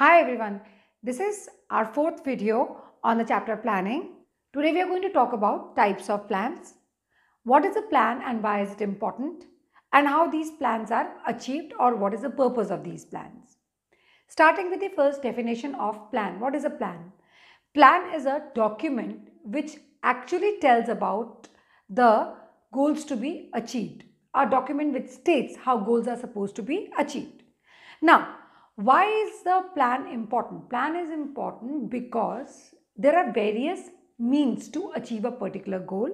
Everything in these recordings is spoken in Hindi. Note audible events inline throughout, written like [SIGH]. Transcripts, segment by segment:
Hi everyone, this is our fourth video on the chapter planning. Today we are going to talk about types of plans, what is a plan and why is it important and how these plans are achieved or what is the purpose of these plans. Starting with the first definition of plan, what is a plan? Plan is a document which actually tells about the goals to be achieved. A document which states how goals are supposed to be achieved. Now, why is the plan important? Plan is important because there are various means to achieve a particular goal.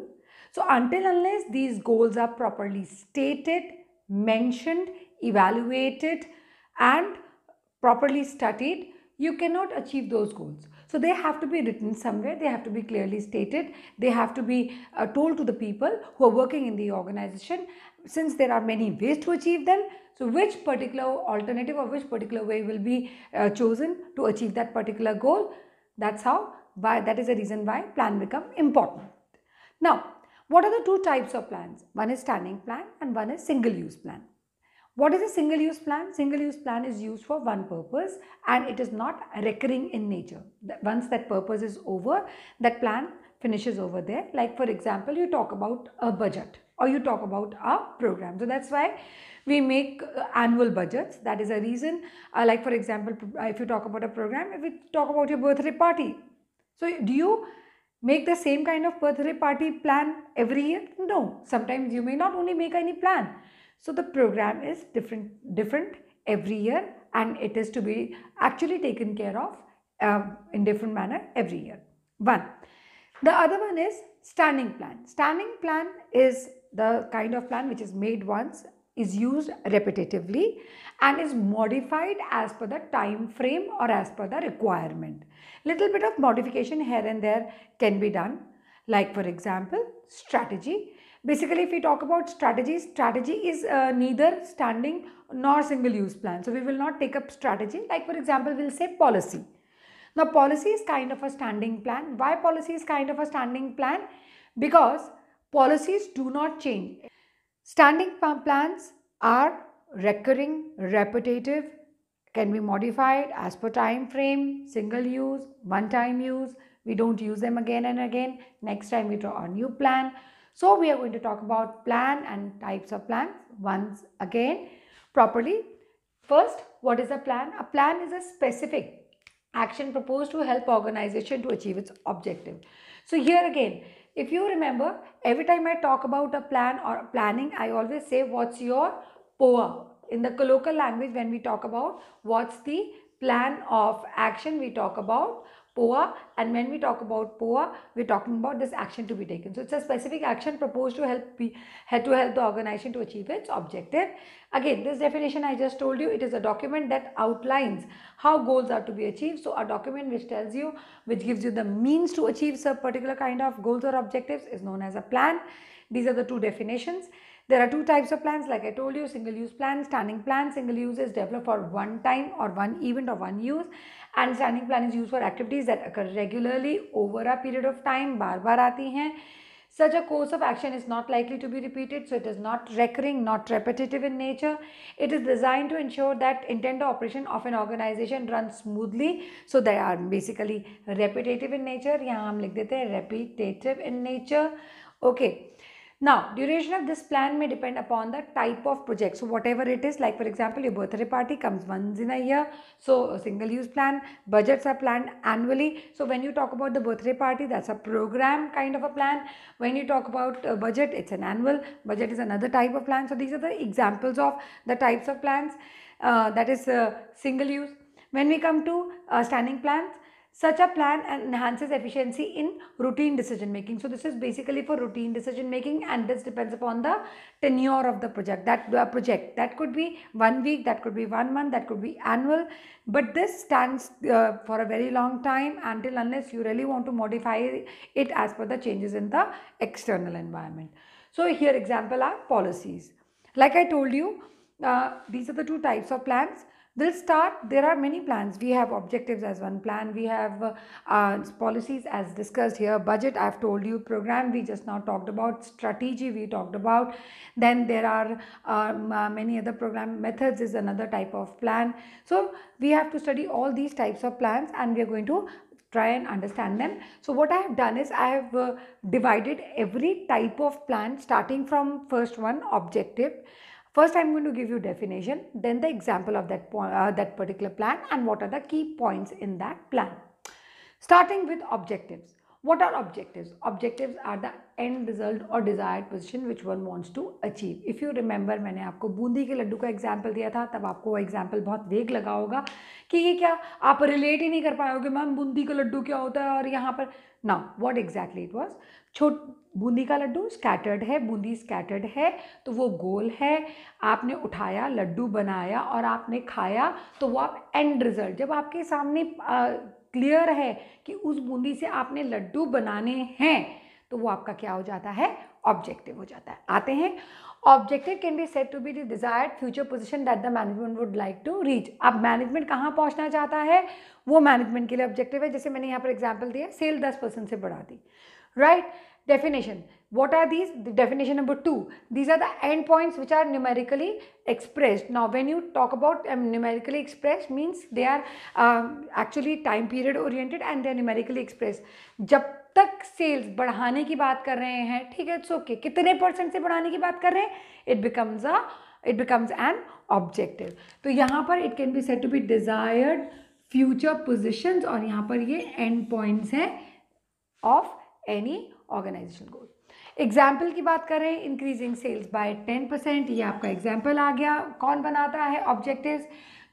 So until unless these goals are properly stated, mentioned, evaluated and properly studied, you cannot achieve those goals. So they have to be written somewhere, they have to be clearly stated, they have to be uh, told to the people who are working in the organization. Since there are many ways to achieve them, so which particular alternative or which particular way will be uh, chosen to achieve that particular goal? That's how, why that is the reason why plan become important. Now, what are the two types of plans? One is standing plan and one is single use plan. What is a single use plan? Single use plan is used for one purpose and it is not recurring in nature. Once that purpose is over, that plan finishes over there. Like for example, you talk about a budget or you talk about a program. So that's why we make uh, annual budgets. That is a reason. Uh, like for example, uh, if you talk about a program, if you talk about your birthday party. So do you make the same kind of birthday party plan every year? No. Sometimes you may not only make any plan. So the program is different, different every year and it is to be actually taken care of uh, in different manner every year. One. The other one is standing plan. Standing plan is the kind of plan which is made once is used repetitively and is modified as per the time frame or as per the requirement. Little bit of modification here and there can be done. Like for example, strategy. Basically, if we talk about strategy, strategy is uh, neither standing nor single use plan. So, we will not take up strategy. Like for example, we will say policy. Now, policy is kind of a standing plan. Why policy is kind of a standing plan? Because policies do not change. Standing plans are recurring, repetitive, can be modified as per time frame, single use, one time use. We don't use them again and again. Next time we draw a new plan. So we are going to talk about plan and types of plans once again properly. First, what is a plan? A plan is a specific action proposed to help organization to achieve its objective. So here again, if you remember, every time I talk about a plan or planning, I always say what's your POA. In the colloquial language, when we talk about what's the plan of action, we talk about POA and when we talk about POA we're talking about this action to be taken so it's a specific action proposed to help to help the organization to achieve its objective again this definition I just told you it is a document that outlines how goals are to be achieved so a document which tells you which gives you the means to achieve some particular kind of goals or objectives is known as a plan these are the two definitions there are two types of plans like I told you single use plan, standing plan. Single use is developed for one time or one event or one use understanding plan is use for activities that occur regularly over a period of time बार बार आती हैं such a course of action is not likely to be repeated so it is not recurring not repetitive in nature it is design to ensure that intent operation of an organization run smoothly so they are basically repetitive in nature यहाँ हम लिख देते हैं repetitive in nature okay Now, duration of this plan may depend upon the type of project. So, whatever it is, like for example, your birthday party comes once in a year. So, a single use plan, budgets are planned annually. So, when you talk about the birthday party, that's a program kind of a plan. When you talk about a budget, it's an annual. Budget is another type of plan. So, these are the examples of the types of plans uh, that is uh, single use. When we come to uh, standing plans, such a plan enhances efficiency in routine decision making. So this is basically for routine decision making and this depends upon the tenure of the project. That uh, project that could be one week, that could be one month, that could be annual. But this stands uh, for a very long time until unless you really want to modify it as per the changes in the external environment. So here example are policies. Like I told you, uh, these are the two types of plans we will start there are many plans we have objectives as one plan we have uh, policies as discussed here budget i've told you program we just now talked about strategy we talked about then there are um, uh, many other program methods is another type of plan so we have to study all these types of plans and we are going to try and understand them. So what I have done is I have uh, divided every type of plan starting from first one objective First, I'm going to give you definition, then the example of that, uh, that particular plan and what are the key points in that plan. Starting with objectives. What are objectives? Objectives are the end result or desired position which one wants to achieve. If you remember maine aapko boondi ke laddu ka example diya tha tab aapko wo example bahut vague laga hoga ki ye kya aap relate hi nahi kar payoge ma'am boondi ka laddu kya hota hai aur yahan par now what exactly it was छोट बूंदी का लड्डू स्कैटर्ड है बूंदी स्कैटर्ड है तो वो गोल है आपने उठाया लड्डू बनाया और आपने खाया तो वो आप एंड रिजल्ट जब आपके सामने क्लियर है कि उस बूंदी से आपने लड्डू बनाने हैं तो वो आपका क्या हो जाता है ऑब्जेक्टिव हो जाता है आते हैं objective can be set to be the desired future position that the management would like to reach अब मैनेजमेंट कहाँ पहुँचना चाहता है वो मैनेजमेंट के लिए ऑब्जेक्टिव है जैसे मैंने यहाँ पर एग्जाम्पल दिया सेल दस परसेंट से बढ़ा दी right definition what are these the definition number 2 these are the end points which are numerically expressed now when you talk about um, numerically expressed means they are um, actually time period oriented and they are numerically expressed jab तक सेल्स बढ़ाने की बात कर रहे हैं ठीक है इट्स ओके okay. कितने परसेंट से बढ़ाने की बात कर रहे हैं it becomes a it becomes an objective तो यहाँ पर it can be set to be desired future positions और यहाँ पर ये एंड पॉइंट्स हैं of any organization goal example की बात करें increasing sales by ten percent ये आपका एग्जाम्पल आ गया कौन बनाता है ऑब्जेक्टिव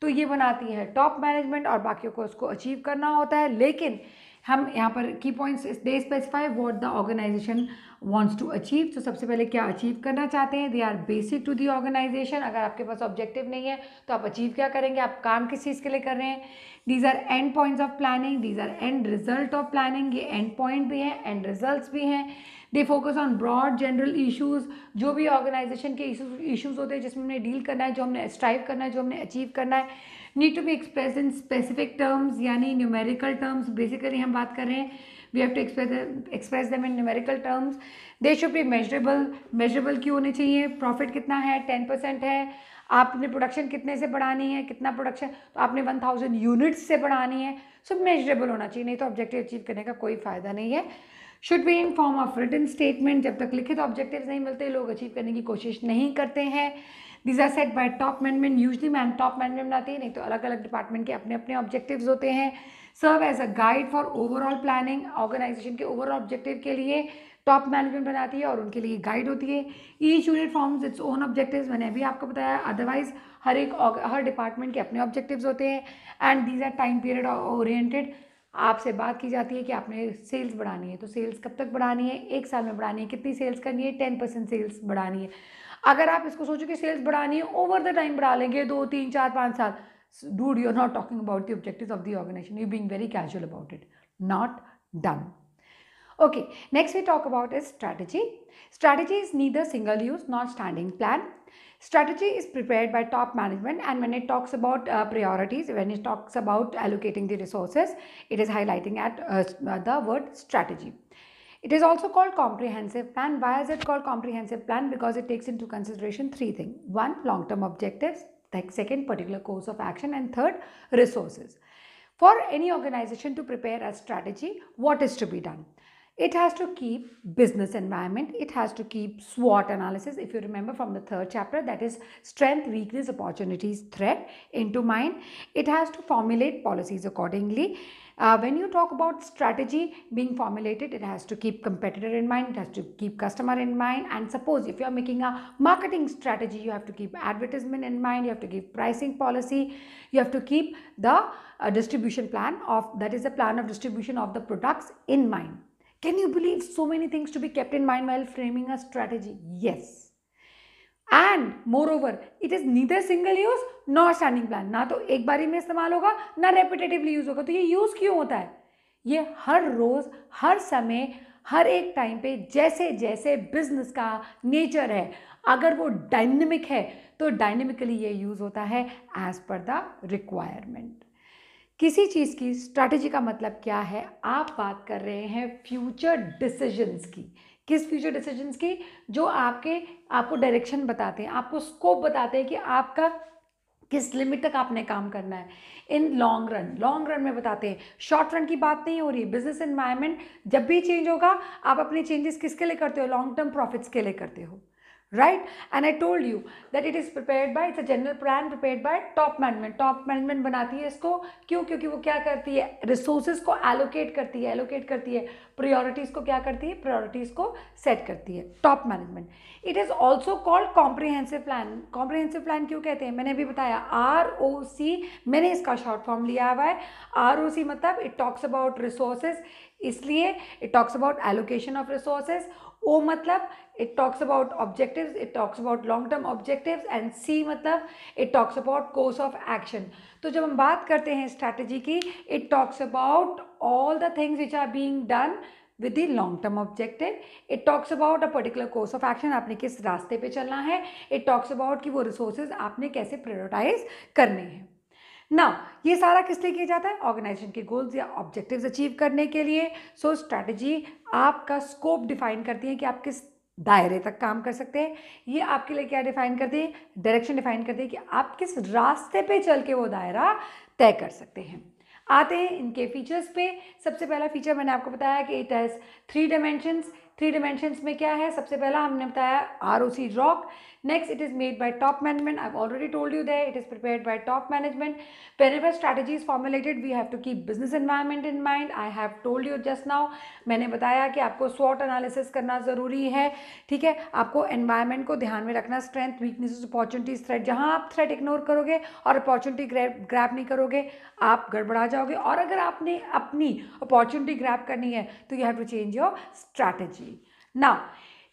तो ये बनाती हैं टॉप मैनेजमेंट और बाकियों को उसको अचीव करना होता है लेकिन हम यहाँ पर key points they specify what the organization wants to achieve तो सबसे पहले क्या अचीव करना चाहते हैं they are basic to the organization अगर आपके पास ऑब्जेक्टिव नहीं है तो आप अचीव क्या करेंगे आप काम किस चीज़ के लिए कर रहे हैं these are end points of planning these are end result of planning ये एंड पॉइंट भी हैं एंड रिजल्ट भी हैं they focus on broad general issues जो भी ऑर्गेनाइजेशन के इशूज़ होते हैं जिसमें हमने डील करना है जो हमने स्ट्राइव करना है जो हमने अचीव करना है need to be express in specific terms यानी न्यूमेरिकल टर्म्स बेसिकली हम बात कर रहे हैं we have to express express them in numerical terms they should be measurable measurable क्यों होने चाहिए प्रॉफिट कितना है टेन परसेंट है आपने प्रोडक्शन कितने से बढ़ानी है कितना प्रोडक्शन तो आपने वन थाउजेंड यूनिट्स से बढ़ानी है सब मेजरेबल होना चाहिए नहीं तो ऑब्जेक्टिव अचीव करने का कोई फ़ायदा नहीं है should be in form of return statement जब तक लिखित तो नहीं मिलते लोग अचीव करने की कोशिश नहीं करते हैं these are set by top management usually man top management बनाते हैं नहीं तो अलग अलग डिपार्टमेंट के अपने अपने ऑब्जेक्टिव होते हैं serve as a guide for overall planning organization के ओवरऑल ऑब्जेक्टिव के लिए टॉप मैनेजमेंट बनाती है और उनके लिए गाइड होती है each unit forms its own objectives मैंने अभी आपको बताया अदरवाइज हर एक हर डिपार्टमेंट के अपने ऑब्जेक्टिव्स होते हैं and these are time period oriented आपसे बात की जाती है कि आपने सेल्स बढ़ानी है तो सेल्स कब तक बढ़ानी है एक साल में बढ़ानी है कितनी सेल्स करनी है टेन परसेंट सेल्स बढ़ानी है अगर आप इसको सोचो कि सेल्स बढ़ानी है ओवर द टाइम बढ़ा लेंगे दो तीन चार पाँच साल dude you are not talking about the objective of the organization you being very casual about it not done okay next we talk about is strategy strategy is नी the single use not standing plan strategy is prepare by top management and when it talks about priorities when it talks about allocating the resources it is highlighting at the word strategy It is also called comprehensive plan. Why is it called comprehensive plan? Because it takes into consideration three things. One, long-term objectives. Second, particular course of action. And third, resources. For any organization to prepare a strategy, what is to be done? It has to keep business environment. It has to keep SWOT analysis. If you remember from the third chapter, that is strength, weakness, opportunities, threat into mind. It has to formulate policies accordingly. Uh, when you talk about strategy being formulated, it has to keep competitor in mind, it has to keep customer in mind. And suppose if you are making a marketing strategy, you have to keep advertisement in mind, you have to keep pricing policy, you have to keep the uh, distribution plan of that is the plan of distribution of the products in mind. Can you believe so many things to be kept in mind while framing a strategy? Yes. And moreover it is neither single use not standing plan ना तो एक ही में इस्तेमाल होगा ना रेपिटेटिवली यूज़ होगा तो ये यूज़ क्यों होता है ये हर रोज़ हर समय हर एक टाइम पे जैसे जैसे बिजनेस का नेचर है अगर वो डायनेमिक है तो डायनेमिकली ये यूज़ होता है एज़ पर द रिक्वायरमेंट किसी चीज़ की स्ट्रैटेजी का मतलब क्या है आप बात कर रहे हैं फ्यूचर डिसीजंस की किस फ्यूचर डिसीजंस की जो आपके आपको डायरेक्शन बताते हैं आपको स्कोप बताते हैं कि आपका किस लिमिट तक आपने काम करना है in long run long run में बताते हैं शॉर्ट रन की बात नहीं हो रही बिजनेस इन्वायरमेंट जब भी चेंज होगा आप अपने चेंजेस किसके लिए करते हो लॉन्ग टर्म प्रॉफिट्स के लिए करते हो right and I told you that it is prepare by it's a general plan prepare by top management top management बनाती है इसको क्यों क्योंकि वो क्या करती है रिसोर्सेज को एलोकेट करती है एलोकेट करती है प्रायोरिटीज को क्या करती है प्रायोरिटीज को सेट करती है top management it is also called comprehensive plan comprehensive plan क्यों कहते हैं मैंने अभी बताया आर ओ सी मैंने इसका शॉर्ट फॉर्म लिया हुआ है आर ओ सी मतलब इट टॉक्स अबाउट रिसोर्सेज इसलिए it talks about allocation of resources O मतलब it talks about objective it talks about long term objective and C मतलब it talks about course of action तो जब हम बात करते हैं स्ट्रैटेजी की it talks about all the things which are being done with the long term objective it talks about a particular course of action आपने किस रास्ते पर चलना है इट टॉक्स अबाउट कि वो रिसोर्सेज आपने कैसे प्रायोरिटाइज करने हैं ना ये सारा किस लिए किया जाता है ऑर्गेनाइजेशन के गोल्स या ऑब्जेक्टिव्स अचीव करने के लिए सो so, स्ट्रैटेजी आपका स्कोप डिफाइन करती है कि आप किस दायरे तक काम कर सकते हैं ये आपके लिए क्या डिफाइन करते हैं डायरेक्शन डिफाइन करते हैं कि आप किस रास्ते पे चल के वो दायरा तय कर सकते हैं आते हैं इनके फीचर्स पे सबसे पहला फीचर मैंने आपको बताया कि it has three dimensions three dimensions में क्या है सबसे पहला हमने बताया R O C rock next it is made by top management I already told you that it is prepare by top management wherever strategy is formulated we have to keep business environment in mind I have told you just now मैंने बताया कि आपको सॉर्ट एनालिसिस करना ज़रूरी है ठीक है आपको एन्वायरमेंट को ध्यान में रखना स्ट्रेंथ वीकनेस अपॉर्चुनिटीज थ्रेट जहाँ आप थ्रेट इग्नोर करोगे और अपॉर्चुनिटी ग्रैप नहीं करोगे आप गड़बड़ा जाओगे और अगर आपने अपनी अपॉर्चुनिटी ग्रैप करनी है तो you have to change your strategy Now,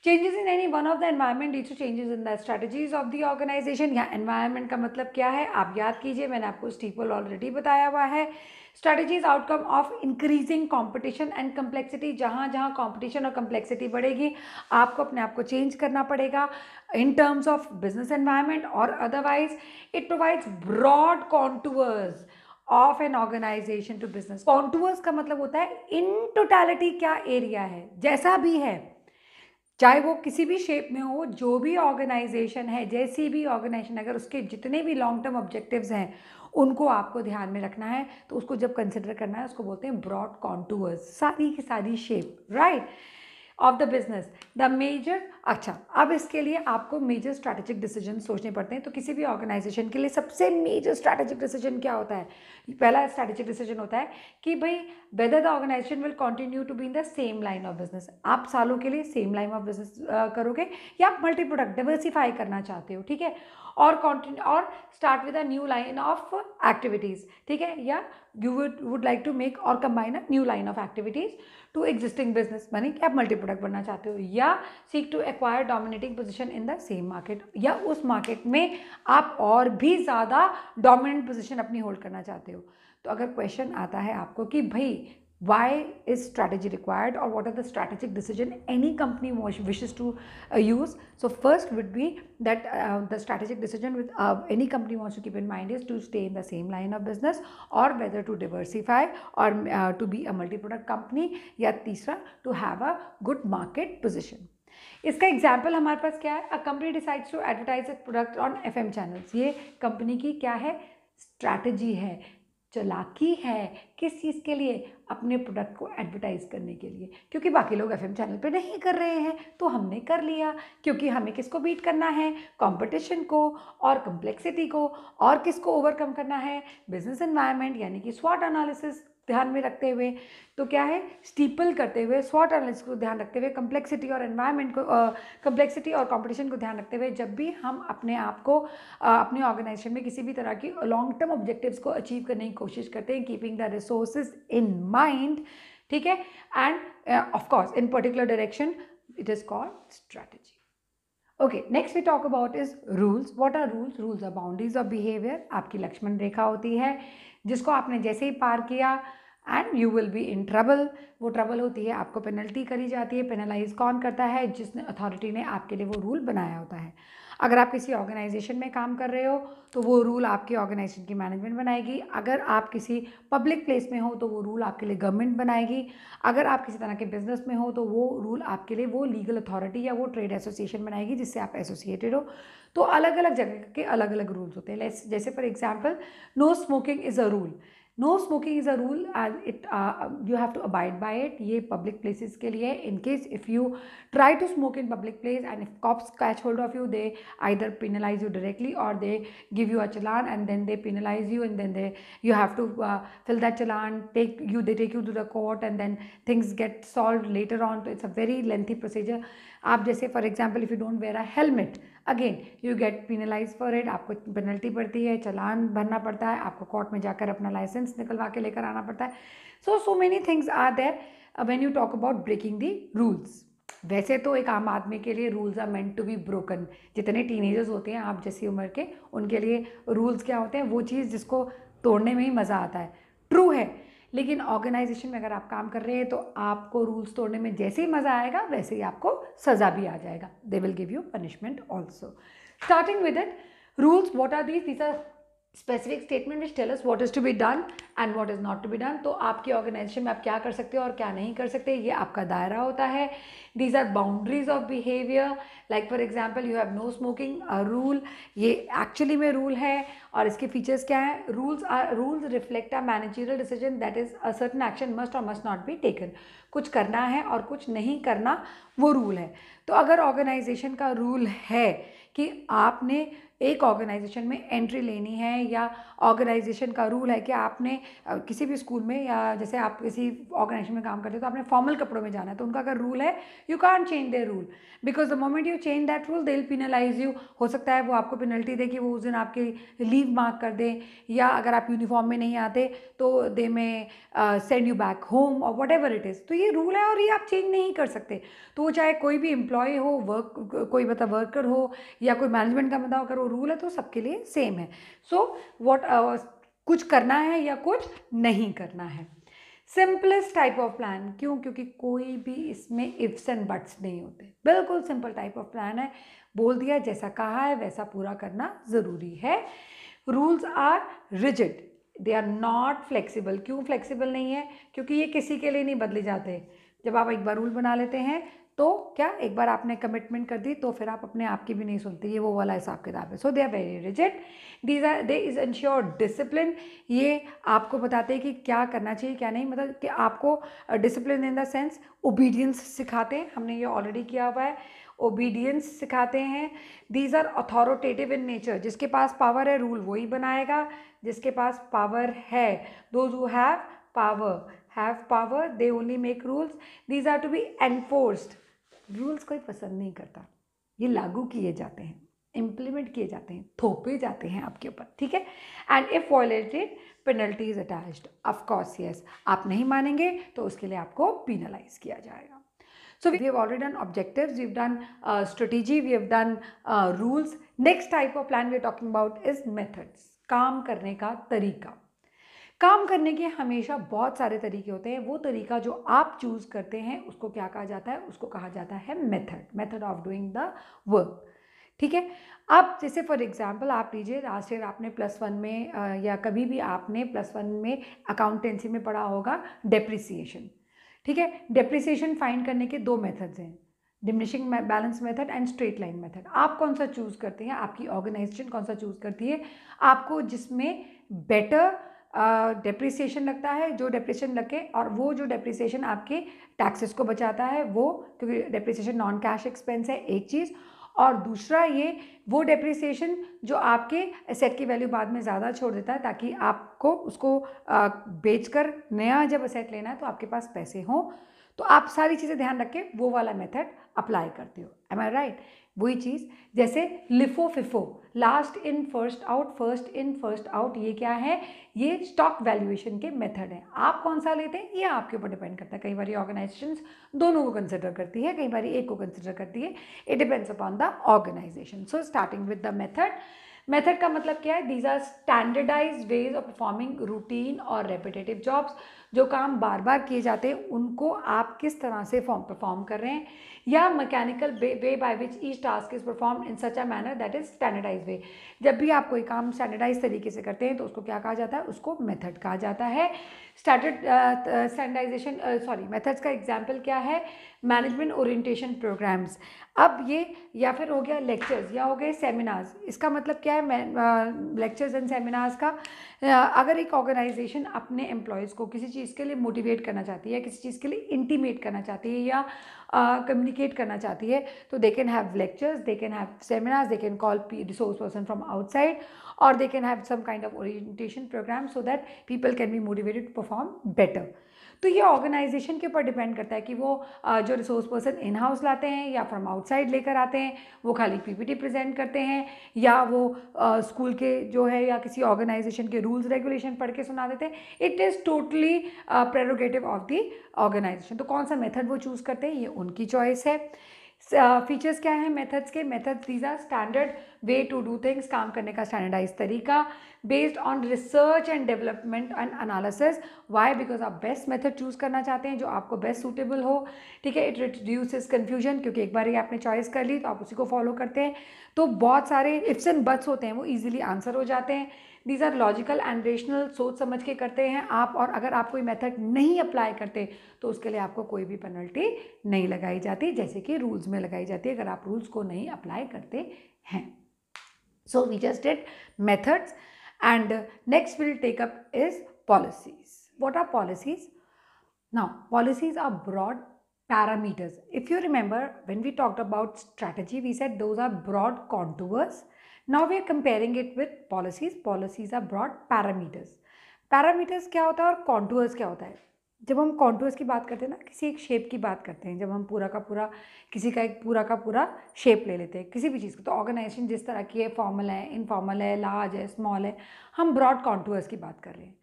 changes in any one of the environment leads to changes in the strategies of the organization या एनवायरमेंट का मतलब क्या है आप याद कीजिए मैंने आपको स्टीपल ऑलरेडी बताया हुआ है strategies outcome of increasing competition and complexity जहाँ जहाँ कंपटीशन और कम्प्लेक्सिटी बढ़ेगी आपको अपने आप को चेंज करना पड़ेगा in terms of business environment or otherwise it provides broad contours of an organization to business contours का मतलब होता है इन टोटैलिटी क्या एरिया है जैसा भी है चाहे वो किसी भी शेप में हो जो भी ऑर्गेनाइजेशन है जैसी भी ऑर्गेनाइजेशन अगर उसके जितने भी लॉन्ग टर्म ऑब्जेक्टिव्स हैं उनको आपको ध्यान में रखना है तो उसको जब कंसिडर करना है उसको बोलते हैं ब्रॉड कॉन्टूअर्स सारी की सारी shape right right? Of the business the major अच्छा अब इसके लिए आपको मेजर स्ट्रैटेजिक डिसीजन सोचने पड़ते हैं तो किसी भी ऑर्गेनाइजेशन के लिए सबसे मेजर स्ट्रैटेजिक डिसीजन क्या होता है पहला स्ट्रैटेजिक डिसीजन होता है कि भाई whether the organization will continue to be in the same line of business आप सालों के लिए सेम लाइन ऑफ बिजनेस करोगे या आप मल्टी प्रोडक्ट डिवर्सीफाई करना चाहते हो ठीक है और continue or start with a new line of activities ठीक है या you would would like to make or combine a new line of activities to existing business money कि आप मल्टी प्रोडक्ट बनना चाहते हो या seek to acquire dominating position in the same market या उस मार्केट में आप और भी ज़्यादा डोमिनेंट पोजिशन अपनी होल्ड करना चाहते हो तो अगर क्वेश्चन आता है आपको कि भाई why is strategy required or what are the strategic decision any company wishes to uh, use so first would be that uh, the strategic decision with uh, any company wants to keep in mind is to stay in the same line of business or whether to diversify or uh, to be a multi product company या third to have a good market position इसका एग्जाम्पल हमारे पास क्या है a company decides to advertise product on F channels ये कंपनी की क्या है स्ट्रैटेजी है चलाकी है किस चीज़ के लिए अपने प्रोडक्ट को एडवर्टाइज़ करने के लिए क्योंकि बाकी लोग एफ चैनल पे नहीं कर रहे हैं तो हमने कर लिया क्योंकि हमें किसको बीट करना है कंपटीशन को और कम्प्लेक्सिटी को और किसको ओवरकम करना है बिजनेस इन्वायरमेंट यानी कि स्वाट एनालिसिस ध्यान में रखते हुए तो क्या है स्टीपल करते हुए स्वॉट एनालिसिस को ध्यान रखते हुए कम्प्लेक्सिटी और एनवायरनमेंट को कम्प्लेक्सिटी और कंपटीशन को ध्यान रखते हुए जब भी हम अपने आप को अपने ऑर्गेनाइजेशन में किसी भी तरह की लॉन्ग टर्म ऑब्जेक्टिव्स को अचीव करने की कोशिश करते हैं keeping the resource in mind ठीक है and of course in particular direction it is called strategy okay next we talk about is rules what are rules rules are boundaries of behaviour आपकी लक्ष्मण रेखा होती है जिसको आपने जैसे ही पार किया and you will be in trouble वो ट्रबल होती है आपको पेनल्टी करी जाती है पेनलाइज कौन करता है जिसने अथॉरिटी ने आपके लिए वो रूल बनाया होता है अगर आप किसी ऑर्गेनाइजेशन में काम कर रहे हो तो वो रूल आपकी ऑर्गेनाइजेशन की मैनेजमेंट बनाएगी अगर आप किसी पब्लिक प्लेस में हो तो वो रूल आपके लिए गवर्नमेंट बनाएगी अगर आप किसी तरह के बिजनेस में हो तो वो रूल आपके लिए वो लीगल अथॉरिटी या वो ट्रेड एसोसिएशन बनाएगी जिससे आप एसोसिएटेड हो तो अलग अलग जगह के अलग अलग रूल्स होते हैं जैसे for example no smoking is a rule no smoking is a rule as it you have to abide by it ये पब्लिक प्लेसेस के लिए in case if you try to smoke in public place and if cops catch hold of you they either penalise you directly or they give you a challan and then they penalise you and then they you have to fill that challan take you they take you to the court and then things get solve later on to it's a very lengthy procedure आप जैसे for example if you don't wear a helmet again you get penalise for it आपको पेनल्टी पड़ती है चलान भरना पड़ता है आपको कोर्ट में जाकर अपना लाइसेंस निकलवा के लेकर आना पड़ता है so so many things are there when you talk about breaking the rules वैसे तो एक आम आदमी के लिए rules are meant to be broken जितने टीनेजर्स होते हैं आप जैसी उम्र के उनके लिए रूल्स क्या होते हैं वो चीज़ जिसको तोड़ने में ही मज़ा आता है ट्रू है लेकिन ऑर्गेनाइजेशन में अगर आप काम कर रहे हैं तो आपको रूल्स तोड़ने में जैसे ही मज़ा आएगा वैसे ही आपको सज़ा भी आ जाएगा they will give you punishment also starting with it rules what are these these are specific statement which tell us what is to be done and what is not to be done तो आपकी ऑर्गेनाइजेशन में आप क्या कर सकते हो और क्या नहीं कर सकते ये आपका दायरा होता है these are boundaries of behaviour like for example you have no smoking rule ये एक्चुअली में रूल है और इसके फीचर्स क्या हैं rules are rules reflect a managerial decision that is a certain action must or must not be taken कुछ करना है और कुछ नहीं करना वो रूल है तो अगर ऑर्गेनाइजेशन का रूल है कि आपने एक ऑर्गेनाइजेशन में एंट्री लेनी है या ऑर्गेनाइजेशन का रूल है कि आपने किसी भी स्कूल में या जैसे आप किसी ऑर्गेनाइजेशन में काम करते हो तो आपने फॉर्मल कपड़ों में जाना है तो उनका अगर रूल है you can change their rule because the moment you change that rule they penalise you हो सकता है वो आपको पेनल्टी दे कि वो उस दिन आपके लीव मार्क कर दें या अगर आप यूनिफॉर्म में नहीं आते तो they may send you back home or whatever it is तो ये रूल है और ये आप चेंज नहीं कर सकते तो वो चाहे कोई भी एम्प्लॉय हो वर्क कोई मतलब वर्कर हो या कोई मैनेजमेंट का मतलब अगर वो रूल है तो सबके लिए सेम है सो वॉट uh, कुछ करना है या कुछ नहीं करना है सिंपलेस्ट टाइप ऑफ प्लान क्यों क्योंकि कोई भी इसमें इफ्स एंड बट्स नहीं होते बिल्कुल सिंपल टाइप ऑफ प्लान है बोल दिया जैसा कहा है वैसा पूरा करना ज़रूरी है rules are rigid they are not flexible क्यों फ्लेक्सिबल नहीं है क्योंकि ये किसी के लिए नहीं बदले जाते जब आप एक बार रूल बना लेते हैं तो क्या एक बार आपने कमिटमेंट कर दी तो फिर आप अपने आप की भी नहीं सुनते ये वो वाला हिसाब किताब है so they are very rigid these are they is ensure discipline ये आपको बताते हैं कि क्या करना चाहिए क्या नहीं मतलब कि आपको discipline in the sense obedience सिखाते हैं हमने ये ऑलरेडी किया हुआ है ओबीडियंस सिखाते हैं these are authoritative in nature जिसके पास पावर है रूल वही बनाएगा जिसके पास पावर है those who have power have power they only make rules these are to be enforced rules कोई पसंद नहीं करता ये लागू किए जाते हैं इम्प्लीमेंट किए जाते हैं थोपे जाते हैं आपके ऊपर ठीक है and if violated penalty is attached of course yes आप नहीं मानेंगे तो उसके लिए आपको पीनलाइज किया जाएगा so we have already done objectives we've done uh, strategy we have done uh, rules next type of plan we're talking about is methods काम करने का तरीका काम करने के हमेशा बहुत सारे तरीके होते हैं वो तरीका जो आप चूज़ करते हैं उसको क्या कहा जाता है उसको कहा जाता है method method of doing the work ठीक है आप जैसे फॉर एग्जांपल आप लीजिए लास्ट ईयर आपने प्लस वन में या कभी भी आपने प्लस वन में अकाउंटेंसी में पढ़ा होगा डेप्रिसिएशन ठीक है डेप्रिसिएशन फाइंड करने के दो मेथड्स हैं diminishing balance method and straight line method आप कौन सा चूज़ करते हैं आपकी ऑर्गेनाइजेशन कौन सा चूज़ करती है आपको जिसमें बेटर डेप्रिसिएशन लगता है जो डेप्रिसिएशन लगे और वो जो डेप्रिसिएशन आपके टैक्सेस को बचाता है वो क्योंकि डेप्रिसिएशन नॉन कैश एक्सपेंस है एक चीज़ और दूसरा ये वो डेप्रिसिएशन जो आपके एसेट की वैल्यू बाद में ज़्यादा छोड़ देता है ताकि आपको उसको बेचकर नया जब असेट लेना है तो आपके पास पैसे हों तो आप सारी चीज़ें ध्यान रख के वो वाला मेथड अप्लाई करते हो एम आई राइट वही चीज़ जैसे LIFO FIFO last in first out first in first out ये क्या है ये स्टॉक वैल्यूएशन के मेथड है आप कौन सा लेते हैं ये आपके ऊपर डिपेंड करता है कई बार ऑर्गेनाइजेशन दोनों को कंसिडर करती है कई बार एक को कंसिडर करती है it depends upon the organization so starting with the method method का मतलब क्या है these are standardise ways of performing routine और रेपिटेटिव जॉब्स जो काम बार बार किए जाते हैं उनको आप किस तरह से फॉर्म परफॉर्म कर रहे हैं या mechanical way by which each task is perform in such a manner that is standardise way जब भी आप कोई काम स्टैंडर्डाइज तरीके से करते हैं तो उसको क्या कहा जाता है उसको मेथड कहा जाता है स्टैंडर्ड स्टैंडर्डाइजेशन सॉरी मेथड्स का एग्जाम्पल क्या है मैनेजमेंट ओरिएंटेशन प्रोग्राम्स अब ये या फिर हो गया लेक्चर्स या हो गए सेमिनार्स इसका मतलब क्या है लेक्चर्स एंड सेमिनार्स का अगर एक ऑर्गेनाइजेशन अपने एम्प्लॉयज़ को किसी चीज़ के लिए मोटिवेट करना चाहती है किसी चीज़ के लिए इंटीमेट करना चाहती है या कम्युनिकेट uh, करना चाहती है तो they can have lectures they can have seminars they can call resource person from outside or they can have some kind of orientation program so that people can be motivated perform better तो ये ऑर्गेनाइजेशन के ऊपर डिपेंड करता है कि वो जो रिसोर्स पर्सन इन हाउस लाते हैं या फ्रॉम आउटसाइड लेकर आते हैं वो खाली पीपीटी प्रेजेंट करते हैं या वो स्कूल के जो है या किसी ऑर्गेनाइजेशन के रूल्स रेगुलेशन पढ़ के सुना देते हैं it is totally prerogative of the organization तो कौन सा मेथड वो चूज़ करते हैं ये उनकी चॉइस है फीचर्स क्या है मेथड्स के methods these are standard way to do things काम करने का स्टैंडर्डाइज तरीका based on research and development and analysis why because आप बेस्ट मेथड चूज़ करना चाहते हैं जो आपको बेस्ट सूटेबल हो ठीक है इट रिड्यूस कन्फ्यूजन क्योंकि एक बार ही आपने चॉइस कर ली तो आप उसी को फॉलो करते हैं तो बहुत सारे इफ्स एंड बट्स होते हैं वो ईजिली आंसर हो जाते हैं these are logical and rational सोच समझ के करते हैं आप और अगर आप कोई मेथड नहीं अप्लाई करते तो उसके लिए आपको कोई भी पेनल्टी नहीं लगाई जाती जैसे कि रूल्स में लगाई जाती है अगर आप रूल्स को नहीं अप्लाई करते हैं सो वी जस्ट डेट methods and next will take up is policies what are policies ना policies are broad parameters if you remember when we talked about strategy we said those are broad contours now we are comparing it with policies policies are broad parameters parameters क्या होता है और कॉन्टूअर्स क्या होता है जब हम कॉन्टूअर्स की बात करते हैं ना किसी एक शेप की बात करते हैं जब हम पूरा का पूरा किसी का एक पूरा का पूरा शेप ले लेते हैं किसी भी चीज़ को तो ऑर्गेनाइजेशन जिस तरह की है फॉर्मल है इनफॉर्मल है लार्ज है स्मॉल है हम ब्रॉड कॉन्टूअर्स की बात कर रहे हैं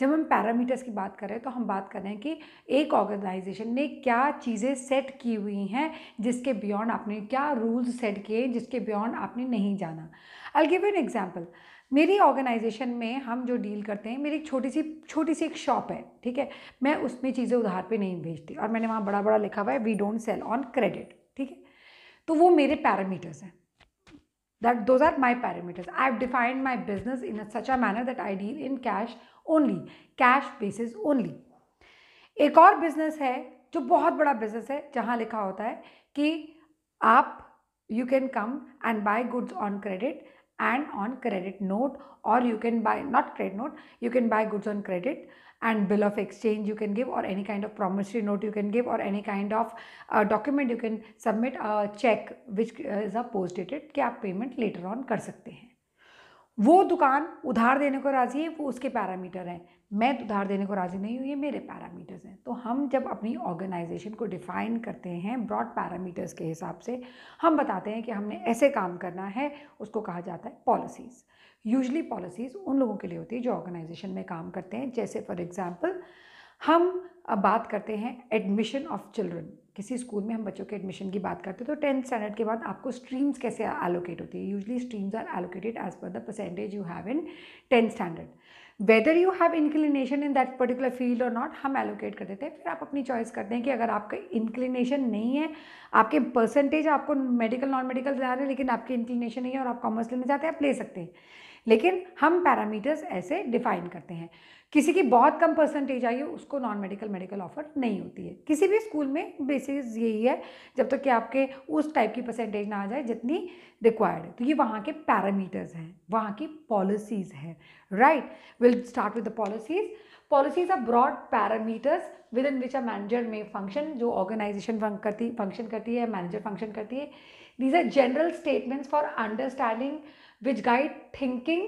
जब हम पैरामीटर्स की बात करें तो हम बात कर रहे हैं कि एक ऑर्गेनाइजेशन ने क्या चीज़ें सेट की हुई हैं जिसके बियॉन्ड आपने क्या रूल्स सेट किए जिसके बियॉन्ड आपने नहीं जाना आई गिव एन एग्जाम्पल मेरी ऑर्गेनाइजेशन में हम जो डील करते हैं मेरी एक छोटी सी छोटी सी एक शॉप है ठीक है मैं उसमें चीज़ें उधार पे नहीं भेजती और मैंने वहाँ बड़ा बड़ा लिखा हुआ है we don't sell on credit ठीक है तो वो मेरे पैरामीटर्स हैं that those are my parameters I have defined business business in such a manner that I deal in cash only cash basis only एक और बिजनेस है जो बहुत बड़ा बिजनेस है जहां लिखा होता है कि आप you can come and buy goods on credit and on credit note or you can buy not credit note you can buy goods on credit and bill of exchange you can give or any kind of promissory note you can give or any kind of document you can submit cheque which is a postdated कि आप पेमेंट लेटर ऑन कर सकते हैं वो दुकान उधार देने को राज़ी है वो उसके पैरामीटर हैं मैं उधार देने को राज़ी नहीं हूँ ये मेरे पैरामीटर्स हैं तो हम जब अपनी ऑर्गेनाइजेशन को डिफ़ाइन करते हैं ब्रॉड पैरामीटर्स के हिसाब से हम बताते हैं कि हमने ऐसे काम करना है उसको कहा जाता है पॉलिसीज़ यूजली पॉलिसीज़ उन लोगों के लिए होती है जो ऑर्गेनाइजेशन में काम करते हैं जैसे फॉर एग्ज़ाम्पल हम अब बात करते हैं एडमिशन ऑफ चिल्ड्रन किसी स्कूल में हम बच्चों के एडमिशन की बात करते हैं तो टेंथ स्टैंडर्ड के बाद आपको स्ट्रीम्स कैसे एलोकेट होती है usually streams are allocated as per the percentage you have in tenth standard whether you have inclination in that particular field और नॉट हम एलोकेट कर देते हैं फिर आप अपनी चॉइस करते हैं कि अगर आपका इंक्लिनेशन नहीं है आपके परसेंटेज आपको मेडिकल नॉन मेडिकल जा रहे हैं लेकिन आपकी इंक्लिनेशन नहीं है और आप कॉमर्स लेना चाहते हैं आप ले सकते हैं लेकिन हम पैरामीटर्स ऐसे डिफाइन करते हैं किसी की बहुत कम परसेंटेज आई है उसको नॉन मेडिकल मेडिकल ऑफर नहीं होती है किसी भी स्कूल में बेसिस यही है जब तक तो कि आपके उस टाइप की परसेंटेज ना आ जाए जितनी रिक्वायर्ड है तो ये वहाँ के पैरामीटर्स हैं वहाँ की पॉलिसीज़ हैं right will start with the policies policies are broad parameters within which are manager में फंक्शन जो ऑर्गेनाइजेशन करती फंक्शन करती है मैनेजर फंक्शन करती है these are general statements for understanding which guide thinking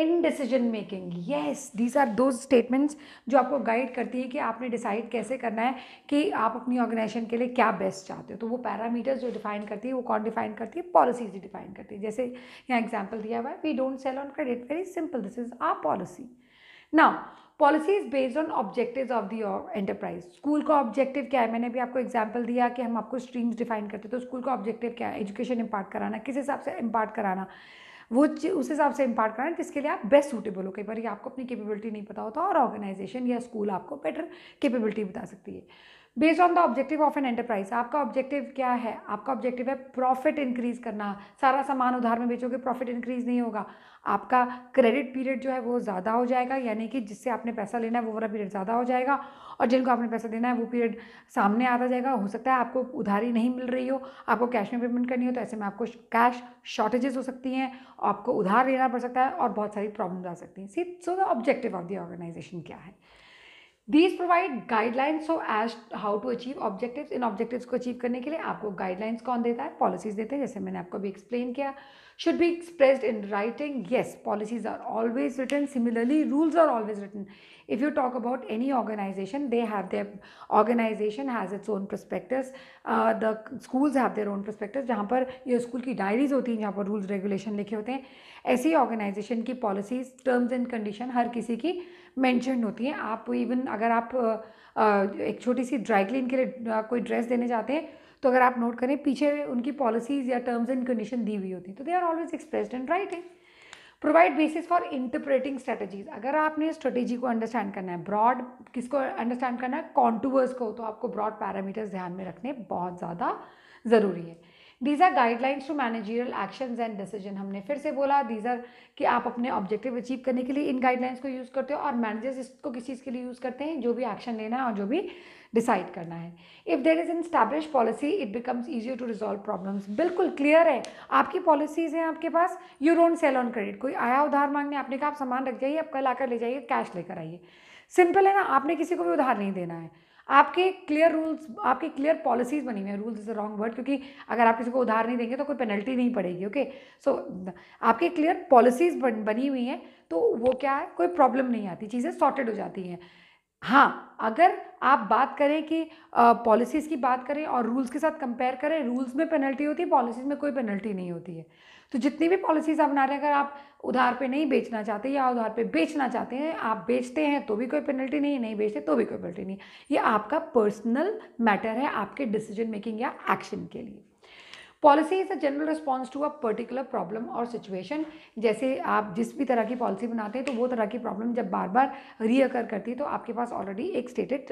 in decision making yes these are दो स्टेटमेंट्स जो आपको गाइड करती है कि आपने डिसाइड कैसे करना है कि आप अपनी ऑर्गेनाइजेशन के लिए क्या बेस्ट चाहते हो तो वो पैरामीटर्स जो डिफाइन करती है वो कौन डिफाइन करती है पॉलिसीज डिफाइन करती है जैसे यहाँ एग्जाम्पल दिया हुआ है we don't sell on credit very simple this is our policy now policy is based on objective of the enterprise school का ऑब्जेक्टिव क्या है मैंने भी आपको एग्जाम्पल दिया कि हम आपको स्ट्रीम्स डिफाइन करते हैं तो स्कूल का ऑब्जेक्टिव क्या है एजुकेशन इम्पार्ट कराना किस हिसाब से इम्पार्ट कराना वो उस हिसाब से इम्पार्ट कराएं जिसके लिए आप बेस्ट सूटेबल हो कई बार ये आपको अपनी कैपेबिलिटी नहीं पता होता और ऑर्गेनाइजेशन या स्कूल आपको बेटर कैपेबिलिटी बता सकती है based on the objective of an enterprise आपका ऑब्जेक्टिव क्या है आपका ऑब्जेक्टिव है प्रॉफिट इंक्रीज करना सारा सामान उधार में बेचोगे प्रॉफिट इंक्रीज नहीं होगा आपका क्रेडिट पीरियड जो है वो ज़्यादा हो जाएगा यानी कि जिससे आपने पैसा लेना है वो वाला पीरियड ज़्यादा हो जाएगा और जिनको आपने पैसा देना है वो पीरियड सामने आता जाएगा हो सकता है आपको उधारी नहीं मिल रही हो आपको कैश में पेमेंट करनी हो तो ऐसे में आपको कैश शॉर्टेजेस हो सकती हैं आपको उधार लेना पड़ सकता है और बहुत सारी प्रॉब्लम्स आ सकती हैं see so the objective of the organization क्या है these provide guidelines so as how to achieve objective इन ऑब्जेक्टिव को अचीव करने के लिए आपको गाइडलाइंस कौन देता है पॉलिसीज देते हैं जैसे मैंने आपको भी एक्सप्लेन किया should be expressed in writing yes policies are always written similarly rules are always written if you talk about any organization they have their organization has its own perspective the schools have their own perspective जहाँ पर ये स्कूल की डायरीज होती हैं जहाँ पर रूल्स रेगुलेशन लिखे होते हैं ऐसी ऑर्गेनाइजेशन की पॉलिसीज टर्म्स एंड कंडीशन हर किसी की मेंशन होती हैं आप इवन अगर आप एक छोटी सी ड्राई क्लीन के लिए कोई ड्रेस देने जाते हैं तो अगर आप नोट करें पीछे उनकी पॉलिसीज़ या टर्म्स एंड कंडीशन दी हुई होती हैं तो they are always expressed and written है provide basis for interpreting strategies अगर आपने स्ट्रेटेजी को अंडरस्टैंड करना है ब्रॉड किसको अंडरस्टैंड करना है कॉन्टूवर्स को तो आपको ब्रॉड पैरामीटर्स ध्यान में रखने बहुत ज़्यादा ज़रूरी है these are guidelines to managerial actions and decision हमने फिर से बोला दीज आर कि आप अपने ऑब्जेक्टिव अचीव करने के लिए इन गाइडलाइंस को यूज़ करते हो और मैनेजर्स इसको किस चीज़ के लिए यूज़ करते हैं जो भी एक्शन लेना है और जो भी डिसाइड करना है if there is an established policy it becomes easier to resolve problems बिल्कुल क्लियर है आपकी पॉलिसीज़ हैं आपके पास you don't sell on credit कोई आया उधार मांगने आपने कहा आप सामान रख जाइए आप कल आकर ले जाइए कैश लेकर आइए सिंपल है ना आपने किसी को भी उधार नहीं देना है आपके क्लियर रूल्स आपके क्लियर पॉलिसीज़ बनी हुई हैं rules is a wrong word क्योंकि अगर आप किसी को उधार नहीं देंगे तो कोई पेनल्टी नहीं पड़ेगी ओके सो so, आपके क्लियर पॉलिसीज़ बन, बनी हुई हैं तो वो क्या है कोई प्रॉब्लम नहीं आती चीज़ें सॉर्टेड हो जाती हैं हाँ अगर आप बात करें कि पॉलिसीज़ की बात करें और रूल्स के साथ कंपेयर करें रूल्स में पेनल्टी होती है पॉलिसीज़ में कोई पेनल्टी नहीं होती है तो जितनी भी पॉलिसीज आप बना रहे हैं अगर आप उधार पे नहीं बेचना चाहते या उधार पे बेचना चाहते हैं आप बेचते हैं तो भी कोई पेनल्टी नहीं नहीं बेचते तो भी कोई पेनल्टी नहीं ये आपका पर्सनल मैटर है आपके डिसीजन मेकिंग या एक्शन के लिए policy is a general response to a particular problem और सिचुएशन जैसे आप जिस भी तरह की पॉलिसी बनाते हैं तो वो तरह की प्रॉब्लम जब बार बार रीअकर करती है तो आपके पास ऑलरेडी एक स्टेटेड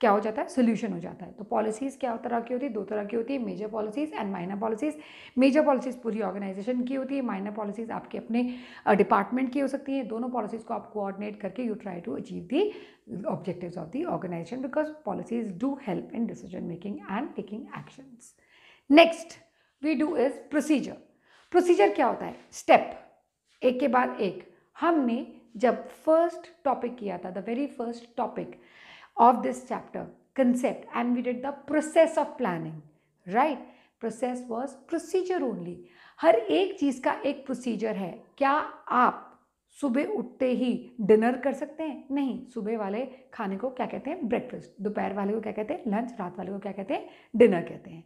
क्या हो जाता है सोल्यूशन हो जाता है तो पॉलिसीज़ क्या तरह की होती है दो तरह की होती है major policies and minor policies major policies पूरी ऑर्गेनाइजेशन की होती है माइनर पॉलिसीज़ आपके अपने डिपार्टमेंट की हो सकती हैं दोनों पॉलिसीज़ को आप कोऑर्डिनेट करके you try to achieve the objective of the organization because policies do help in decision making and taking actions next we do is procedure procedure क्या होता है स्टेप एक के बाद एक हमने जब फर्स्ट टॉपिक किया था the very first topic of this chapter concept and we did the process of planning right process was procedure only हर एक चीज़ का एक प्रोसीजर है क्या आप सुबह उठते ही डिनर कर सकते हैं नहीं सुबह वाले खाने को क्या कहते हैं ब्रेकफास्ट दोपहर वाले को क्या कहते हैं लंच रात वाले को क्या कहते हैं डिनर कहते हैं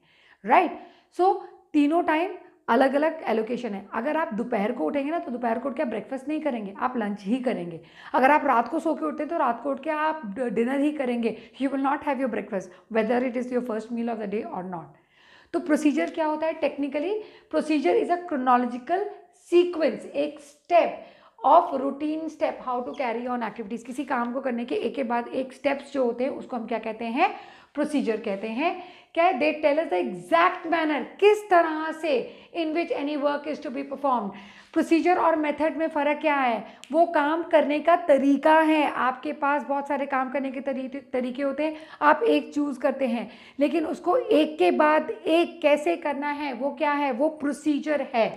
राइट सो तीनों टाइम अलग अलग एलोकेशन है अगर आप दोपहर को उठेंगे ना तो दोपहर को उठ के आप ब्रेकफास्ट नहीं करेंगे आप लंच ही करेंगे अगर आप रात को सो के उठते हैं तो रात को उठ के आप डिनर ही करेंगे you will not have your breakfast whether it is your first meal of the day और नॉट तो प्रोसीजर क्या होता है technically procedure is a chronological sequence एक step of routine step how to carry on activities किसी काम को करने के एक के बाद एक स्टेप्स जो होते हैं उसको हम क्या कहते हैं प्रोसीजर कहते हैं क्या है they tell the exact manner किस तरह से in which any work is to be perform procedure और मेथड में फ़र्क क्या है वो काम करने का तरीका है आपके पास बहुत सारे काम करने के तरीके होते हैं आप एक चूज़ करते हैं लेकिन उसको एक के बाद एक कैसे करना है वो क्या है वो प्रोसीजर है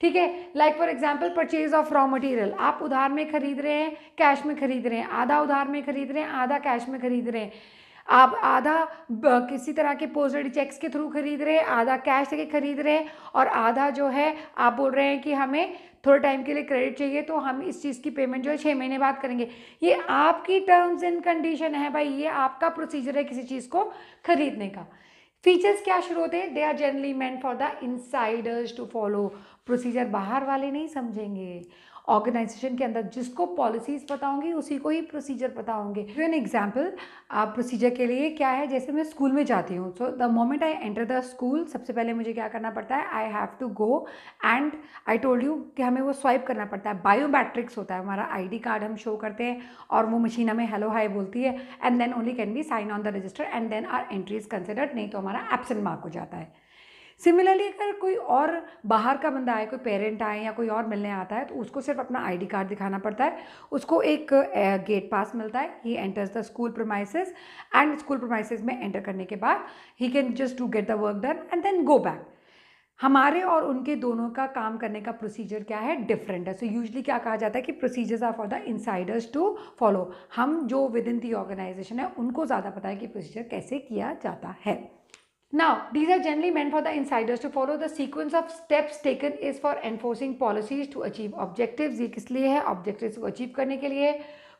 ठीक है like for example purchase of raw material आप उधार में खरीद रहे हैं कैश में खरीद रहे हैं आधा उधार में खरीद रहे हैं आधा कैश में खरीद रहे हैं आप आधा किसी तरह के पोस्टेड चेक्स के थ्रू खरीद रहे हैं आधा कैश के खरीद रहे हैं और आधा जो है आप बोल रहे हैं कि हमें थोड़े टाइम के लिए क्रेडिट चाहिए तो हम इस चीज़ की पेमेंट जो है छः महीने बाद करेंगे ये आपकी टर्म्स एंड कंडीशन है भाई ये आपका प्रोसीजर है किसी चीज़ को खरीदने का फीचर्स क्या शुरू होते हैं they are generally meant for the insiders to follow procedure बाहर वाले नहीं समझेंगे ऑर्गेनाइजेशन के अंदर जिसको पॉलिसीज़ पता होंगी उसी को ही प्रोसीजर पता होंगे टू एन एग्जाम्पल प्रोसीजर के लिए क्या है जैसे मैं स्कूल में जाती हूँ so the moment I enter the school सबसे पहले मुझे क्या करना पड़ता है I have to go and I told you कि हमें वो स्वाइप करना पड़ता है बायोमेट्रिक्स होता है हमारा आई कार्ड हम शो करते हैं और वो मशीन हमें हेलो हाई बोलती है and then only can be sign on the register and then our entry is considered नहीं तो हमारा एबसेंट मार्क हो जाता है सिमिलरली अगर कोई और बाहर का बंदा आए कोई पेरेंट आए या कोई और मिलने आता है तो उसको सिर्फ अपना आईडी कार्ड दिखाना पड़ता है उसको एक गेट पास मिलता है he enters the school premises and school premises में एंटर करने के बाद he can just to get the work done and then go back हमारे और उनके दोनों का काम करने का प्रोसीजर क्या है डिफरेंट है सो so यूजली क्या कहा जाता है कि procedures are for the insiders to follow हम जो विद इन दी ऑर्गेनाइजेशन है उनको ज़्यादा पता है कि प्रोसीजर कैसे किया जाता है Now, these are generally meant for the insiders to follow. The sequence of steps taken is for enforcing policies to achieve objectives. ये किस लिए है objectives को achieve करने के लिए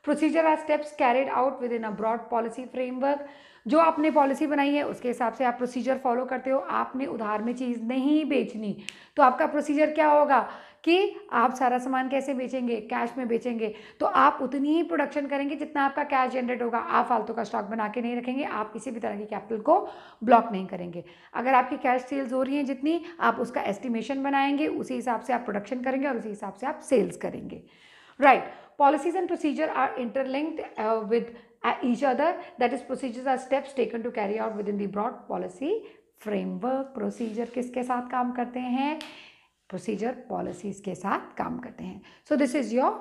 procedure are steps carried out within a broad policy framework जो आपने पॉलिसी बनाई है उसके हिसाब से आप प्रोसीजर फॉलो करते हो आपने उधार में चीज़ नहीं बेचनी तो आपका प्रोसीजर क्या होगा कि आप सारा सामान कैसे बेचेंगे कैश में बेचेंगे तो आप उतनी ही प्रोडक्शन करेंगे जितना आपका कैश जनरेट होगा आप फालतू का स्टॉक बना के नहीं रखेंगे आप किसी भी तरह की कैपिटल को ब्लॉक नहीं करेंगे अगर आपकी कैश सेल्स हो रही हैं जितनी आप उसका एस्टिमेशन बनाएंगे उसी हिसाब से आप प्रोडक्शन करेंगे और उसी हिसाब से आप सेल्स करेंगे right policies and procedure are interlinked with each other that is that are steps taken to carry out within the broad policy framework procedure किसके साथ काम करते हैं प्रोसीजर पॉलिसीज़ के साथ काम करते हैं so this is your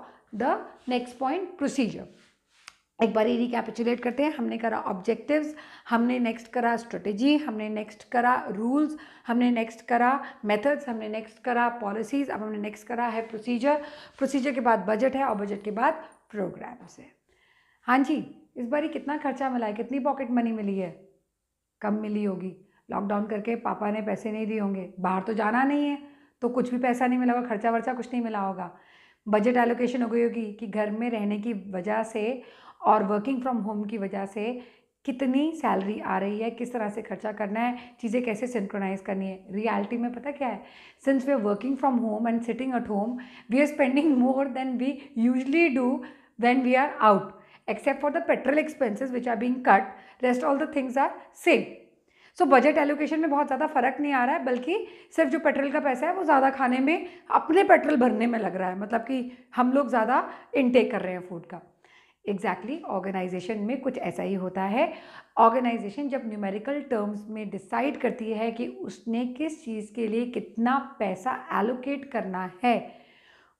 the next point procedure एक बार ये रिकैपिचुलेट करते हैं हमने करा ऑब्जेक्टिव्स हमने नेक्स्ट करा स्ट्रेटेजी हमने नेक्स्ट करा रूल्स हमने नेक्स्ट करा मेथड्स हमने नेक्स्ट करा पॉलिसीज़ अब हमने नेक्स्ट करा है प्रोसीजर प्रोसीजर के बाद बजट है और बजट के बाद प्रोग्राम्स है हाँ जी इस बार कितना खर्चा मिला है कितनी पॉकेट मनी मिली है कम मिली होगी लॉकडाउन करके पापा ने पैसे नहीं दिए होंगे बाहर तो जाना नहीं है तो कुछ भी पैसा नहीं मिला होगा खर्चा वर्चा कुछ नहीं मिला होगा बजट एलोकेशन हो गई होगी कि घर में रहने की वजह से और वर्किंग फ्रॉम होम की वजह से कितनी सैलरी आ रही है किस तरह से खर्चा करना है चीज़ें कैसे सिंक्रोनाइज करनी है रियलिटी में पता क्या है since we are working from home and sitting at home we are spending more than we usually do when we are out except for the petrol expenses which are being cut rest all the things are same so budget allocation में बहुत ज़्यादा फ़र्क नहीं आ रहा है बल्कि सिर्फ जो पेट्रोल का पैसा है वो ज़्यादा खाने में अपने पेट्रोल भरने में लग रहा है मतलब कि हम लोग ज़्यादा इनटेक कर रहे हैं फूड का एग्जैक्टली exactly, ऑर्गेनाइजेशन में कुछ ऐसा ही होता है ऑर्गेनाइजेशन जब न्यूमेरिकल टर्म्स में डिसाइड करती है कि उसने किस चीज़ के लिए कितना पैसा एलोकेट करना है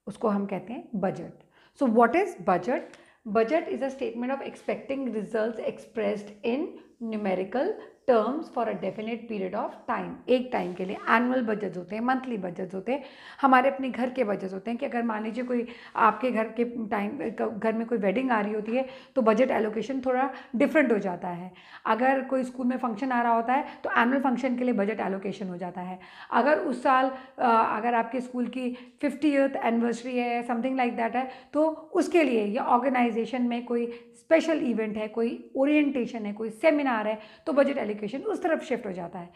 उसको हम कहते हैं budget so what is budget budget is a statement of expecting result expressed in numerical terms for a definite period of time एक टाइम के लिए एनुअल बजट होते हैं मंथली बजट होते हैं हमारे अपने घर के बजट होते हैं कि अगर मान लीजिए कोई आपके घर के टाइम घर में कोई वेडिंग आ रही होती है तो बजट एलोकेशन थोड़ा डिफरेंट हो जाता है अगर कोई स्कूल में फंक्शन आ रहा होता है तो एनुअल फंक्शन के लिए बजट एलोकेशन हो जाता है अगर उस साल अगर आपके स्कूल की फिफ्टी एनिवर्सरी है समथिंग लाइक दैट है तो उसके लिए या ऑर्गेनाइजेशन में कोई स्पेशल इवेंट है कोई ओरिएंटेशन है कोई सेमिनार है तो बजट एलोकेशन उस तरफ शिफ्ट हो जाता है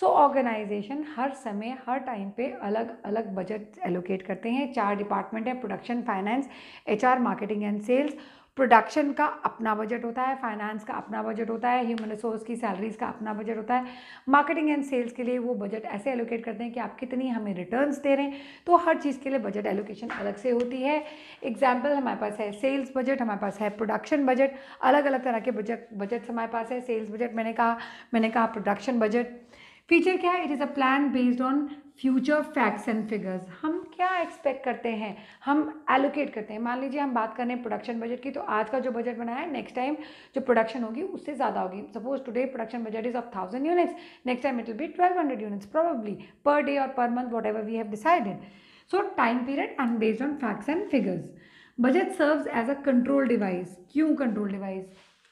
सो so, ऑर्गेनाइजेशन हर समय हर टाइम पे अलग अलग बजट एलोकेट करते हैं चार डिपार्टमेंट है production finance HR marketing and sales production का अपना बजट होता है फाइनेंस का अपना बजट होता है ह्यूमन रिसोर्स की सैलरीज का अपना बजट होता है मार्केटिंग एंड सेल्स के लिए वो बजट ऐसे एलोकेट करते हैं कि आप कितनी हमें रिटर्न्स दे रहे हैं तो हर चीज़ के लिए बजट एलोकेशन अलग से होती है एग्जाम्पल हमारे पास है सेल्स बजट हमारे पास है प्रोडक्शन बजट अलग अलग तरह के बजट बजट हमारे पास है सेल्स बजट मैंने कहा मैंने कहा प्रोडक्शन बजट फीचर क्या है it is a plan based on future facts and figures हम क्या एक्सपेक्ट करते हैं हम एलोकेट करते हैं मान लीजिए हम बात कर रहे हैं प्रोडक्शन बजट की तो आज का जो बजट बना है नेक्स्ट टाइम जो प्रोडक्शन होगी उससे ज़्यादा होगी suppose today production budget is of thousand units next time it will be twelve hundred units probably per day और per month whatever we have decided so time period and based on facts and figures budget serves as a control device क्यों कंट्रोल डिवाइस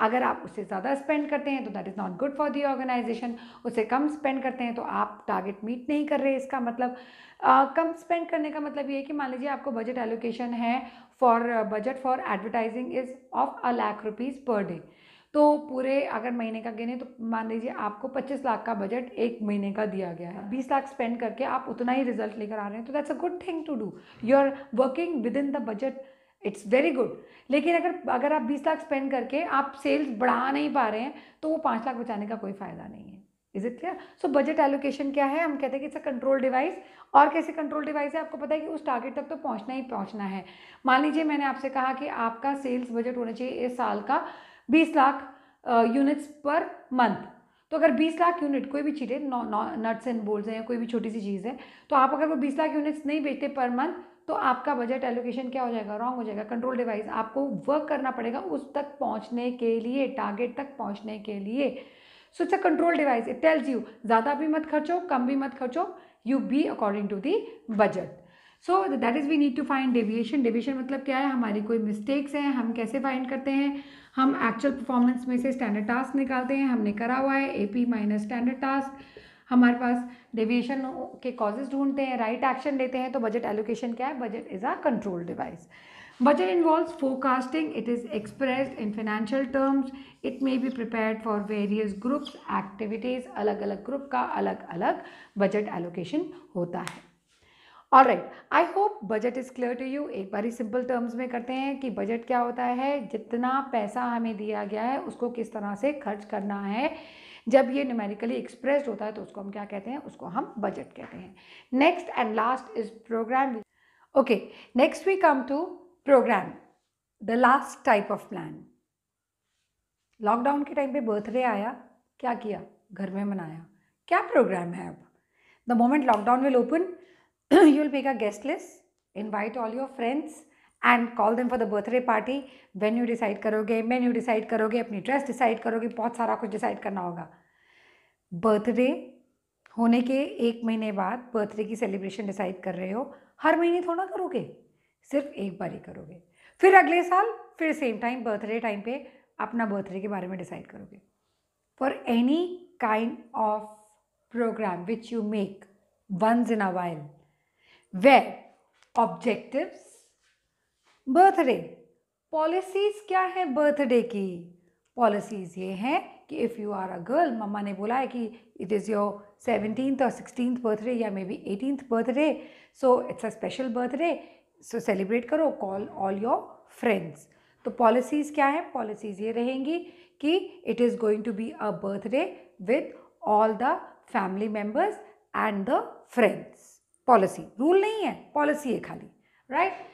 अगर आप उससे ज़्यादा स्पेंड करते हैं तो that is not good for the organization उससे कम स्पेंड करते हैं तो आप टारगेट मीट नहीं कर रहे इसका मतलब आ, कम स्पेंड करने का मतलब ये है कि मान लीजिए आपको बजट एलोकेशन है for budget for advertising is of a lakh rupees per day तो पूरे अगर महीने का गिने तो मान लीजिए आपको 25 लाख का बजट एक महीने का दिया गया है 20 लाख स्पेंड करके आप उतना ही रिजल्ट लेकर आ रहे हैं तो that's a good thing to do you are working within the budget it's very good लेकिन अगर अगर आप बीस लाख स्पेंड करके आप सेल्स बढ़ा नहीं पा रहे हैं तो वो पाँच लाख बचाने का कोई फ़ायदा नहीं है is it clear so budget allocation क्या है हम कहते हैं कि इट्स अ कंट्रोल डिवाइस और कैसे कंट्रोल डिवाइस है आपको पता है कि उस टारगेट तक तो पहुंचना ही पहुंचना है मान लीजिए मैंने आपसे कहा कि आपका सेल्स बजट होना चाहिए इस साल का बीस लाख यूनिट्स पर मंथ तो अगर 20 लाख यूनिट कोई भी चीजें नट्स एंड बोल्स हैं या कोई भी छोटी सी चीज़ है तो आप अगर वो 20 लाख यूनिट्स नहीं बेचते पर मंथ तो आपका बजट एलोकेशन क्या हो जाएगा रॉन्ग हो जाएगा कंट्रोल डिवाइस आपको वर्क करना पड़ेगा उस तक पहुंचने के लिए टारगेट तक पहुंचने के लिए so it's a control device it tells you ज़्यादा भी मत खर्चो कम भी मत खर्चो you be according to the budget so that is we need to find deviation deviation मतलब क्या है हमारी कोई मिस्टेक्स हैं हम कैसे फाइंड करते हैं हम एक्चुअल परफॉर्मेंस में से स्टैंडर्ड टास्क निकालते हैं हमने करा हुआ है A P minus standard task हमारे पास डेविएशन के कॉजेज ढूंढते हैं राइट एक्शन लेते हैं तो बजट एलोकेशन क्या है budget is a control device budget involve forecasting it is express in financial terms it may be prepare for various groups activities अलग अलग ग्रुप का अलग अलग बजट एलोकेशन होता है और right I hope budget is clear to you एक बार ही सिंपल टर्म्स में करते हैं कि बजट क्या होता है जितना पैसा हमें दिया गया है उसको किस तरह से खर्च करना है जब ये न्यूमेरिकली एक्सप्रेस्ड होता है तो उसको हम क्या कहते हैं उसको हम बजट कहते हैं next and last is program okay next we come to program the last type of plan lockdown के टाइम पे बर्थडे आया क्या किया घर में मनाया क्या प्रोग्राम है अब the moment lockdown will open you will be a guest list all your friends and call them for the birthday party venue decide करोगे मेन्यू डिसाइड करोगे अपनी ड्रेस डिसाइड करोगे बहुत सारा कुछ डिसाइड करना होगा बर्थडे होने के एक महीने बाद बर्थडे की सेलिब्रेशन डिसाइड कर रहे हो हर महीने थोड़ा करोगे सिर्फ एक बार ही करोगे फिर अगले साल फिर सेम टाइम बर्थडे टाइम पे अपना बर्थडे के बारे में डिसाइड करोगे for any kind of program which you make once in a while objectives birthday policies क्या है बर्थडे की पॉलिसीज़ ये हैं कि if you are a girl मम्मा ने बोला है कि इट इज़ योर सेवनटीन्थ और सिक्सटीन बर्थडे या may be eighteenth birthday so it's a special birthday so celebrate करो कॉल ऑल योर फ्रेंड्स तो पॉलिसीज़ क्या है पॉलिसीज़ ये रहेंगी कि it is going to be a birthday with all the family members and the friends policy rule नहीं है पॉलिसी है खाली राइट right?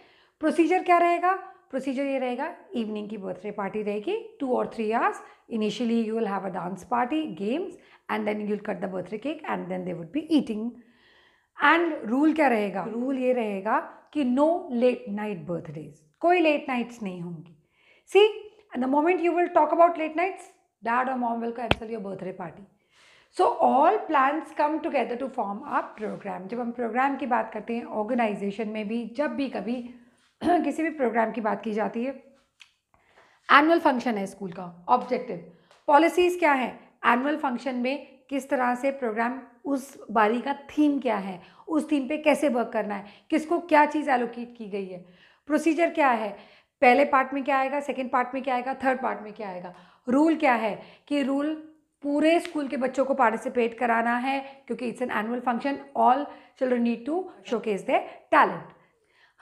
प्रोसीजर क्या रहेगा प्रोसीजर ये रहेगा इवनिंग की बर्थडे पार्टी रहेगी टू और three hours initially you will have a dance party games and then you will cut the birthday cake and then they would be eating and rule क्या रहेगा रूल ये रहेगा कि नो लेट नाइट बर्थडेज कोई लेट नाइट्स नहीं होंगी see the moment you will talk about late nights dad और mom will cancel your birthday party so all plans come together to form a programme जब हम प्रोग्राम की बात करते हैं ऑर्गेनाइजेशन में भी जब भी कभी [COUGHS] किसी भी प्रोग्राम की बात की जाती है एनुअल फंक्शन है स्कूल का ऑब्जेक्टिव पॉलिसीज़ क्या है एनुअल फंक्शन में किस तरह से प्रोग्राम उस बारी का थीम क्या है उस थीम पे कैसे वर्क करना है किसको क्या चीज़ एलोकेट की गई है प्रोसीजर क्या है पहले पार्ट में क्या आएगा सेकेंड पार्ट में क्या आएगा थर्ड पार्ट में क्या आएगा रूल क्या है कि रूल पूरे स्कूल के बच्चों को पार्टिसिपेट कराना है क्योंकि it's an annual function all children need to showcase their talent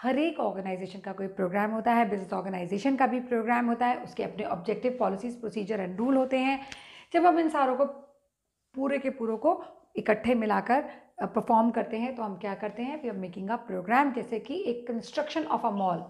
हर एक ऑर्गेनाइजेशन का कोई प्रोग्राम होता है बिजनेस ऑर्गेनाइजेशन का भी प्रोग्राम होता है उसके अपने objective policies procedure and rule होते हैं जब हम इन सारों को पूरे के पूरों को इकट्ठे मिलाकर परफॉर्म करते हैं तो हम क्या करते हैं we are making a programme जैसे कि एक construction of a mall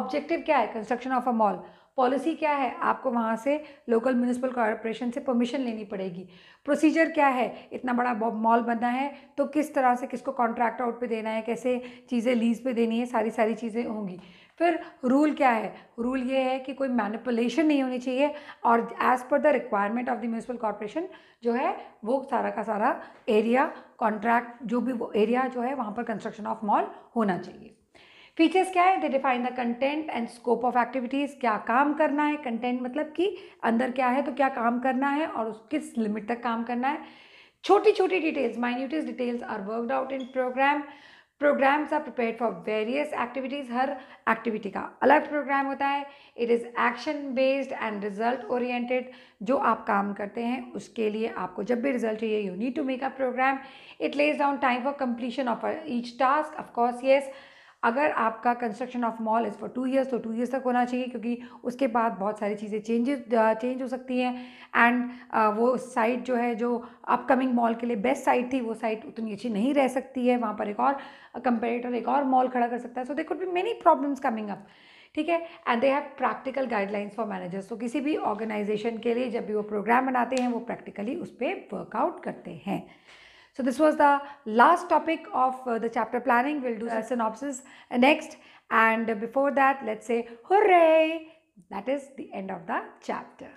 objective क्या है construction of a mall policy क्या है आपको वहाँ से लोकल म्यूनसिपल कॉरपोरेशन से परमिशन लेनी पड़ेगी प्रोसीजर क्या है इतना बड़ा मॉल बनना है तो किस तरह से किसको कॉन्ट्रैक्ट आउट पे देना है कैसे चीज़ें लीज पे देनी है सारी सारी चीज़ें होंगी फिर रूल क्या है रूल ये है कि कोई मैनिपुलेशन नहीं होनी चाहिए और as per the requirement of the municipal corporation जो है वो सारा का सारा एरिया कॉन्ट्रैक्ट जो भी वो एरिया जो है वहाँ पर कंस्ट्रक्शन ऑफ मॉल होना चाहिए फीचर्स क्या है they define the content and scope of activities क्या काम करना है कंटेंट मतलब कि अंदर क्या है तो क्या काम करना है और उस किस लिमिट तक काम करना है छोटी छोटी details minutest details are worked out in programme programmes are prepare for various activities हर एक्टिविटी का अलग प्रोग्राम होता है it is action based and result oriented जो आप काम करते हैं उसके लिए आपको जब भी रिजल्ट चाहिए you need to make a programme it lays down time for completion of each task of course yes अगर आपका construction of mall is for two years तो टू ईयर्स तक होना चाहिए क्योंकि उसके बाद बहुत सारी चीज़ें चेंजेस चेंज हो सकती हैं एंड वो साइट जो है जो अपकमिंग मॉल के लिए बेस्ट साइट थी वो साइट उतनी अच्छी नहीं रह सकती है वहाँ पर एक और कंपेरेटर एक और मॉल खड़ा कर सकता है so they could be many problems coming up ठीक है and they have practical guidelines for managers तो किसी भी ऑर्गेनाइजेशन के लिए जब भी वो प्रोग्राम बनाते हैं वो प्रैक्टिकली उस पर वर्कआउट करते हैं So this was the last topic of uh, the chapter planning. We'll do a synopsis uh, next. And before that, let's say hooray. That is the end of the chapter.